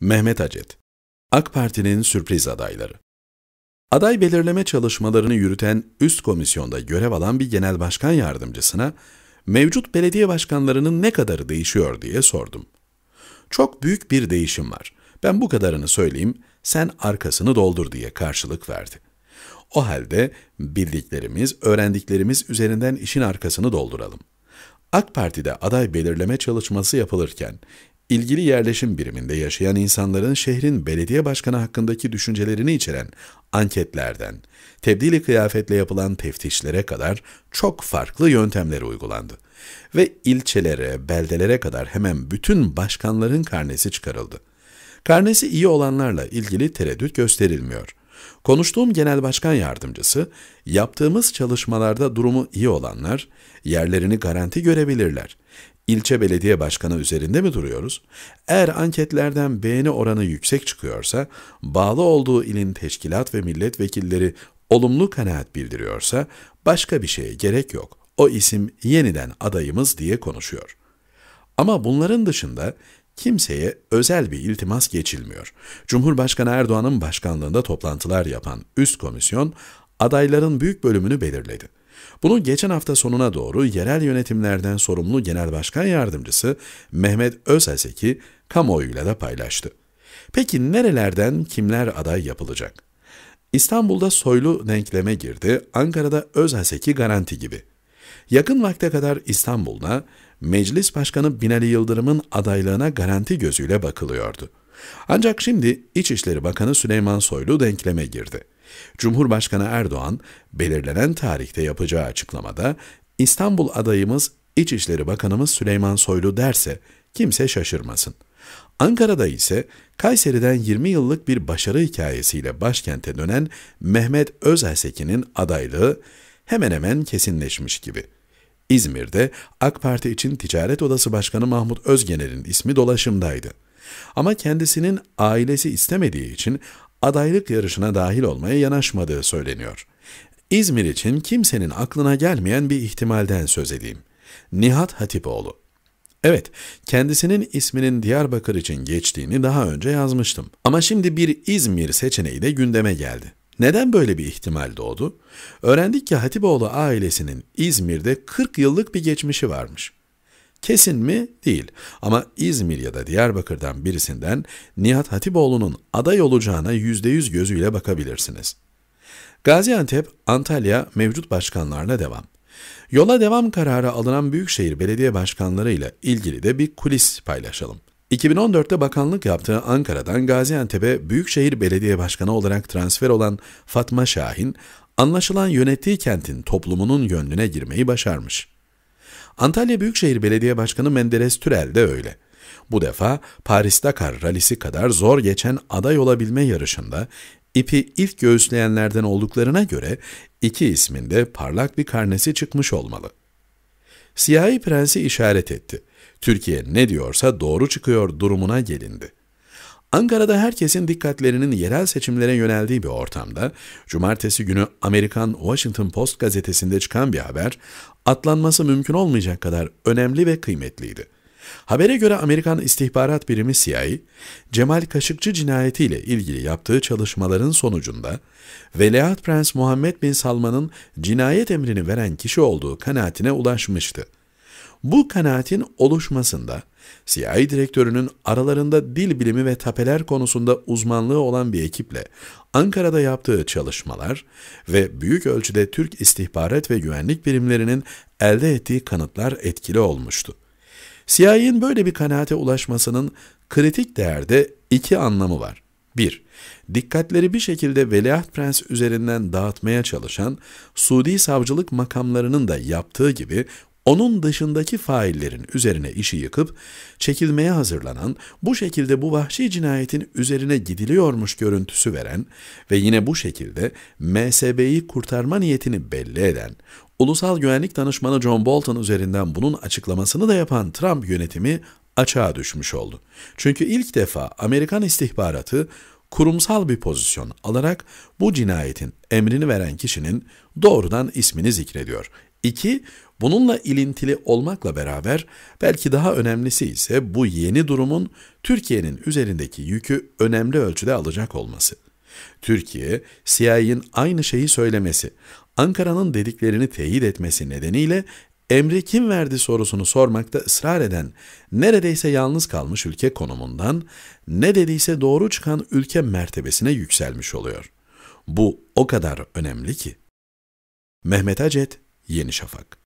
Mehmet Acet, AK Parti'nin sürpriz adayları. Aday belirleme çalışmalarını yürüten üst komisyonda görev alan bir genel başkan yardımcısına mevcut belediye başkanlarının ne kadarı değişiyor diye sordum. Çok büyük bir değişim var. Ben bu kadarını söyleyeyim, sen arkasını doldur diye karşılık verdi. O halde bildiklerimiz, öğrendiklerimiz üzerinden işin arkasını dolduralım. AK Parti'de aday belirleme çalışması yapılırken ilgili yerleşim biriminde yaşayan insanların şehrin belediye başkanı hakkındaki düşüncelerini içeren anketlerden, tebdili kıyafetle yapılan teftişlere kadar çok farklı yöntemler uygulandı. Ve ilçelere, beldelere kadar hemen bütün başkanların karnesi çıkarıldı. Karnesi iyi olanlarla ilgili tereddüt gösterilmiyor. Konuştuğum genel başkan yardımcısı, yaptığımız çalışmalarda durumu iyi olanlar yerlerini garanti görebilirler ilçe belediye başkanı üzerinde mi duruyoruz? Eğer anketlerden beğeni oranı yüksek çıkıyorsa, bağlı olduğu ilin teşkilat ve milletvekilleri olumlu kanaat bildiriyorsa, başka bir şeye gerek yok. O isim yeniden adayımız diye konuşuyor. Ama bunların dışında kimseye özel bir iltimas geçilmiyor. Cumhurbaşkanı Erdoğan'ın başkanlığında toplantılar yapan üst komisyon, adayların büyük bölümünü belirledi. Bunu geçen hafta sonuna doğru yerel yönetimlerden sorumlu Genel Başkan Yardımcısı Mehmet Özeseki kamuoyuyla da paylaştı. Peki nerelerden kimler aday yapılacak? İstanbul'da soylu denkleme girdi, Ankara'da Özhaseki garanti gibi. Yakın vakte kadar İstanbul'da Meclis Başkanı Binali Yıldırım'ın adaylığına garanti gözüyle bakılıyordu. Ancak şimdi İçişleri Bakanı Süleyman Soylu denkleme girdi. Cumhurbaşkanı Erdoğan belirlenen tarihte yapacağı açıklamada İstanbul adayımız İçişleri Bakanımız Süleyman Soylu derse kimse şaşırmasın. Ankara'da ise Kayseri'den 20 yıllık bir başarı hikayesiyle başkente dönen Mehmet Özelsekin'in adaylığı hemen hemen kesinleşmiş gibi. İzmir'de AK Parti için Ticaret Odası Başkanı Mahmut Özgener'in ismi dolaşımdaydı. Ama kendisinin ailesi istemediği için adaylık yarışına dahil olmaya yanaşmadığı söyleniyor. İzmir için kimsenin aklına gelmeyen bir ihtimalden söz edeyim. Nihat Hatipoğlu. Evet, kendisinin isminin Diyarbakır için geçtiğini daha önce yazmıştım. Ama şimdi bir İzmir seçeneği de gündeme geldi. Neden böyle bir ihtimal doğdu? Öğrendik ki Hatipoğlu ailesinin İzmir'de 40 yıllık bir geçmişi varmış. Kesin mi? Değil. Ama İzmir ya da Diyarbakır'dan birisinden Nihat Hatipoğlu'nun aday olacağına %100 gözüyle bakabilirsiniz. Gaziantep, Antalya mevcut başkanlarla devam. Yola devam kararı alınan Büyükşehir Belediye Başkanları ile ilgili de bir kulis paylaşalım. 2014'te bakanlık yaptığı Ankara'dan Gaziantep'e Büyükşehir Belediye Başkanı olarak transfer olan Fatma Şahin, anlaşılan yönettiği kentin toplumunun gönlüne girmeyi başarmış. Antalya Büyükşehir Belediye Başkanı Menderes Türel de öyle. Bu defa Paris-Dakar ralisi kadar zor geçen aday olabilme yarışında ipi ilk göğüsleyenlerden olduklarına göre iki ismin de parlak bir karnesi çıkmış olmalı. Siyahi prensi işaret etti. Türkiye ne diyorsa doğru çıkıyor durumuna gelindi. Ankara'da herkesin dikkatlerinin yerel seçimlere yöneldiği bir ortamda, cumartesi günü Amerikan Washington Post gazetesinde çıkan bir haber, atlanması mümkün olmayacak kadar önemli ve kıymetliydi. Habere göre Amerikan istihbarat birimi CIA, Cemal Kaşıkçı cinayetiyle ilgili yaptığı çalışmaların sonucunda Veliaht Prens Muhammed Bin Salman'ın cinayet emrini veren kişi olduğu kanaatine ulaşmıştı. Bu kanaatin oluşmasında CIA direktörünün aralarında dil bilimi ve tapeler konusunda uzmanlığı olan bir ekiple Ankara'da yaptığı çalışmalar ve büyük ölçüde Türk istihbarat ve güvenlik birimlerinin elde ettiği kanıtlar etkili olmuştu. CIA'nin böyle bir kanaate ulaşmasının kritik değerde iki anlamı var. 1. Dikkatleri bir şekilde Veliaht Prens üzerinden dağıtmaya çalışan Suudi savcılık makamlarının da yaptığı gibi onun dışındaki faillerin üzerine işi yıkıp çekilmeye hazırlanan, bu şekilde bu vahşi cinayetin üzerine gidiliyormuş görüntüsü veren ve yine bu şekilde MSB'yi kurtarma niyetini belli eden, Ulusal Güvenlik Danışmanı John Bolton üzerinden bunun açıklamasını da yapan Trump yönetimi açığa düşmüş oldu. Çünkü ilk defa Amerikan istihbaratı kurumsal bir pozisyon alarak bu cinayetin emrini veren kişinin doğrudan ismini zikrediyor. İki, bununla ilintili olmakla beraber belki daha önemlisi ise bu yeni durumun Türkiye'nin üzerindeki yükü önemli ölçüde alacak olması. Türkiye, CIA'in aynı şeyi söylemesi, Ankara'nın dediklerini teyit etmesi nedeniyle emri kim verdi sorusunu sormakta ısrar eden, neredeyse yalnız kalmış ülke konumundan, ne dediyse doğru çıkan ülke mertebesine yükselmiş oluyor. Bu o kadar önemli ki. Mehmet Acet, Yeni Şafak